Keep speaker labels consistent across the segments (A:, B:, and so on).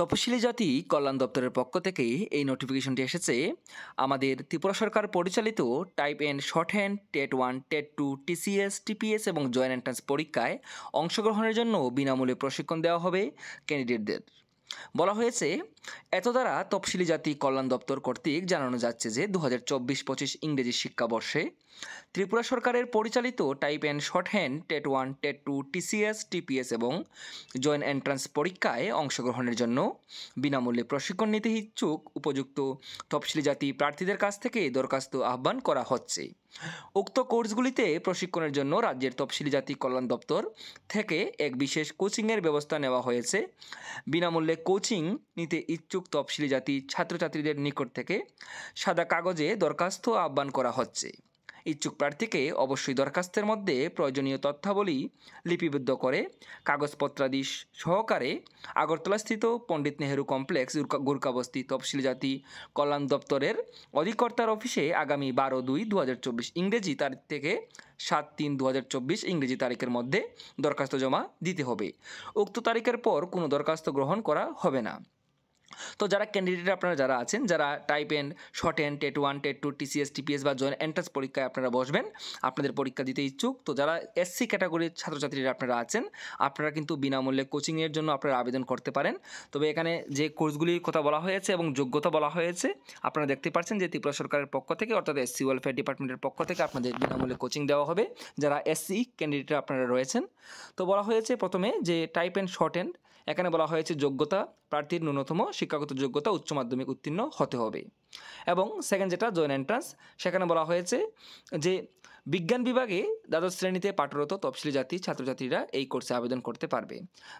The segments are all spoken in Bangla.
A: তপশিলি জাতি কল্যাণ দপ্তরের পক্ষ থেকে এই নোটিফিকেশনটি এসেছে আমাদের ত্রিপুরা সরকার পরিচালিত type and shorthand TET one TET two TCS TPS এবং জয়েন্ট এন্ট্রান্স পরীক্ষায় অংশগ্রহণের জন্য বিনামূল্যে প্রশিক্ষণ দেওয়া হবে ক্যান্ডিডেটদের বলা হয়েছে এত দ্বারা তফসিলি জাতি কল্যাণ দপ্তর কর্তৃক জানানো যাচ্ছে যে দু হাজার চব্বিশ পঁচিশ ইংরেজি শিক্ষাবর্ষে ত্রিপুরা সরকারের পরিচালিত type and shorthand TET one TET two TCS TPS এবং জয়েন্ট এন্ট্রান্স পরীক্ষায় অংশগ্রহণের জন্য বিনামূল্যে প্রশিক্ষণ নিতে ইচ্ছুক উপযুক্ত তফসিলি জাতি প্রার্থীদের কাছ থেকে দরখাস্ত আহ্বান করা হচ্ছে উক্ত কোর্সগুলিতে প্রশিক্ষণের জন্য রাজ্যের তফসিলি জাতি কল্যাণ দপ্তর থেকে এক বিশেষ কোচিংয়ের ব্যবস্থা নেওয়া হয়েছে বিনামূল্যে কোচিং নিতে ইচ্ছুক তফসিলি জাতি ছাত্রছাত্রীদের নিকট থেকে সাদা কাগজে দরখাস্ত আহ্বান করা হচ্ছে ইচ্ছুক প্রার্থীকে অবশ্যই দরখাস্তের মধ্যে প্রয়োজনীয় তথ্যাবলী লিপিবদ্ধ করে কাগজপত্রাদি সহকারে আগরতলাস্থিত পণ্ডিত নেহেরু কমপ্লেক্স গুরকাবস্তি তফসিলি জাতি কল্যাণ দপ্তরের অধিকর্তার অফিসে আগামী বারো দুই দু ইংরেজি তারিখ থেকে সাত তিন দু ইংরেজি তারিখের মধ্যে দরখাস্ত জমা দিতে হবে উক্ত তারিখের পর কোনো দরখাস্ত গ্রহণ করা হবে না তো যারা ক্যান্ডিডেট আপনারা যারা আছেন যারা type and shorthand TET one TET two TCS TPS বা জয়েন্ট এন্ট্রান্স পরীক্ষায় আপনারা বসবেন আপনাদের পরীক্ষা দিতে ইচ্ছুক তো যারা এসসি ক্যাটাগরির ছাত্রছাত্রীরা আপনারা আছেন আপনারা কিন্তু বিনামূল্যে কোচিংয়ের জন্য আপনারা আবেদন করতে পারেন তবে এখানে যে কোর্সগুলির কথা বলা হয়েছে এবং যোগ্যতা বলা হয়েছে আপনারা দেখতে পারছেন যে ত্রিপুরা সরকারের পক্ষ থেকে অর্থাৎ এসসি ওয়েলফেয়ার ডিপার্টমেন্টের পক্ষ থেকে আপনাদের বিনামূল্যে কোচিং দেওয়া হবে যারা এসসি ক্যান্ডিডেট আপনারা রয়েছেন তো বলা হয়েছে প্রথমে যে টাইপ এন শর্ট এন্ড এখানে বলা হয়েছে যোগ্যতা প্রার্থীর ন্যূনতম শিক্ষাগত যোগ্যতা উচ্চ মাধ্যমিক উত্তীর্ণ হতে হবে এবং সেকেন্ড যেটা জয়েন্ট এন্ট্রান্স সেখানে বলা হয়েছে যে বিজ্ঞান বিভাগে দ্বাদশ শ্রেণীতে পাঠরত তফসিলি জাতি ছাত্রছাত্রীরা এই কোর্সে আবেদন করতে পারবে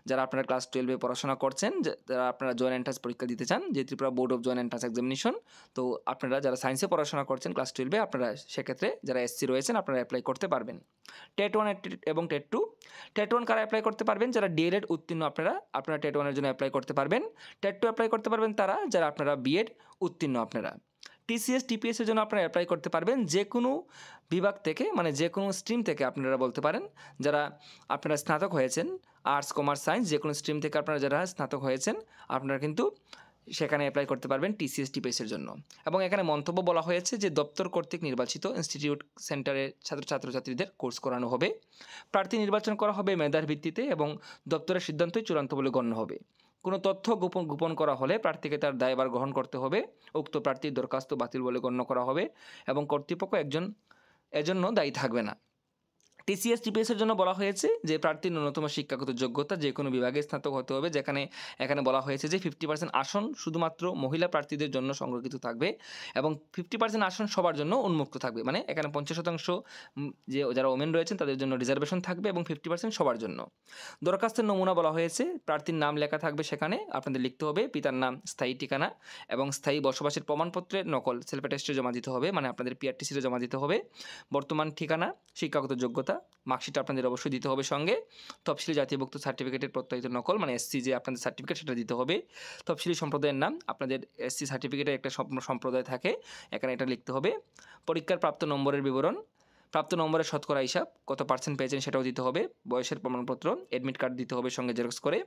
A: যারা আপনারা ক্লাস টুয়েলভে পড়াশোনা করছেন যারা আপনারা জয়েন্ট এন্ট্রান্স পরীক্ষা দিতে চান যে Tripura board of joint entrance examination তো আপনারা যারা সায়েন্সে পড়াশোনা করছেন ক্লাস টুয়েলভে আপনারা সেক্ষেত্রে যারা এসসি রয়েছেন আপনারা অ্যাপ্লাই করতে পারবেন টেট ওয়ান এবং টেট টু টেট ওয়ান কারা অ্যাপ্লাই করতে পারবেন যারা ডিএলএড উত্তীর্ণ আপনারা আপনারা টেট ওয়ানের জন্য অ্যাপ্লাই করতে পারবেন টেট টু অ্যাপ্লাই করতে পারবেন তারা যারা আপনারা বিএড উত্তীর্ণ আপনারা টিসিএস টিপিএসের জন্য আপনারা অ্যাপ্লাই করতে পারবেন যে কোনো বিভাগ থেকে মানে যে কোনো স্ট্রিম থেকে আপনারা বলতে পারেন যারা আপনারা স্নাতক হয়েছেন আর্টস কমার্স সায়েন্স যে কোনো স্ট্রিম থেকে আপনারা যারা স্নাতক হয়েছেন আপনারা কিন্তু সেখানে অ্যাপ্লাই করতে পারবেন টিসিএস টিপিএসের জন্য এবং এখানে মন্তব্য বলা হয়েছে যে দপ্তর কর্তৃক নির্বাচিত ইনস্টিটিউট সেন্টারের ছাত্র ছাত্রছাত্রীদের কোর্স করানো হবে প্রার্থী নির্বাচন করা হবে মেধার ভিত্তিতে এবং দপ্তরের সিদ্ধান্তই চূড়ান্ত বলে গণ্য হবে কোনো তথ্য গোপন গোপন করা হলে প্রার্থীকে তার দায়ভার গ্রহণ করতে হবে উক্ত প্রার্থীর দরখাস্ত বাতিল বলে গণ্য করা হবে এবং কর্তৃপক্ষ একজন এজন্য দায়ী থাকবে না টিসিএস টিপিএসের জন্য বলা হয়েছে যে প্রার্থীর ন্যূনতম শিক্ষাগত যোগ্যতা যে কোনো বিভাগে স্নাতক হতে হবে যেখানে এখানে বলা হয়েছে যে ফিফটি পার্সেন্ট আসন শুধুমাত্র মহিলা প্রার্থীদের জন্য সংরক্ষিত থাকবে এবং ফিফটি পার্সেন্ট আসন সবার জন্য উন্মুক্ত থাকবে মানে এখানে পঞ্চাশ শতাংশ যে যারা ওমেন রয়েছেন তাদের জন্য রিজার্ভেশন থাকবে এবং ফিফটি পার্সেন্ট সবার জন্য দরখাস্তের নমুনা বলা হয়েছে প্রার্থীর নাম লেখা থাকবে সেখানে আপনাদের লিখতে হবে পিতার নাম স্থায়ী ঠিকানা এবং স্থায়ী বসবাসের প্রমাণপত্রের নকল সেলফ টেস্টে জমা দিতে হবে মানে আপনাদের পিআরটিসিতে জমা দিতে হবে বর্তমান ঠিকানা শিক্ষাগত যোগ্যতা পৃষ্ঠা মার্কশিট আপনাদের অবশ্যই দিতে হবে সঙ্গে তফসিলি জাতিভুক্ত সার্টিফিকেটের প্রত্যয়িত নকল মানে এসসি যে আপনাদের সার্টিফিকেট সেটা দিতে হবে তফসিলি সম্প্রদায়ের নাম আপনাদের এসসি সার্টিফিকেটে একটা সম্প্রদায় থাকে এখানে এটা লিখতে হবে পরীক্ষার প্রাপ্ত নম্বরের বিবরণ প্রাপ্ত নম্বরের শতকরা হিসাব কত পার্সেন্ট পেয়েছেন সেটাও দিতে হবে বয়সের প্রমাণপত্র অ্যাডমিট কার্ড দিতে হবে সঙ্গে জেরক্স করে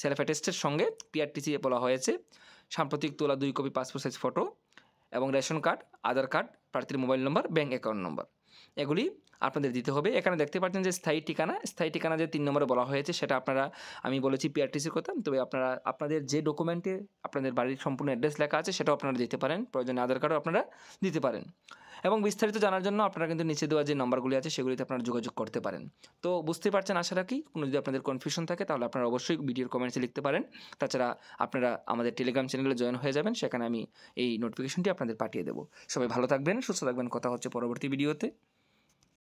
A: সেলফ অ্যাটেস্টের সঙ্গে পিআরটিসি বলা হয়েছে সাম্প্রতিক তোলা দুই কপি পাসপোর্ট সাইজ ফটো এবং রেশন কার্ড আধার কার্ড প্রার্থীর mobile number bank account number এগুলি আপনাদের দিতে হবে এখানে দেখতে পাচ্ছেন যে স্থায়ী ঠিকানা স্থায়ী ঠিকানা যে তিন নম্বরে বলা হয়েছে সেটা আপনারা আমি বলেছি পিআরটিসির কথা তবে আপনারা আপনাদের যে ডকুমেন্টে আপনাদের বাড়ির সম্পূর্ণ অ্যাড্রেস লেখা আছে সেটাও আপনারা দিতে পারেন প্রয়োজনে আধার কার্ডও আপনারা দিতে পারেন এবং বিস্তারিত জানার জন্য আপনারা কিন্তু নিচে দেওয়া যে নম্বরগুলি আছে সেগুলিতে আপনারা যোগাযোগ করতে পারেন তো বুঝতে পারছেন আশা রাখি কোনো যদি আপনাদের কনফিউশন থাকে তাহলে আপনারা অবশ্যই ভিডিওর কমেন্টসে লিখতে পারেন তাছাড়া আপনারা আমাদের টেলিগ্রাম চ্যানেলে জয়েন হয়ে যাবেন সেখানে আমি এই নোটিফিকেশনটি আপনাদের পাঠিয়ে দেবো সবাই ভালো থাকবেন সুস্থ থাকবেন কথা হচ্ছে পরবর্তী ভিডিওতে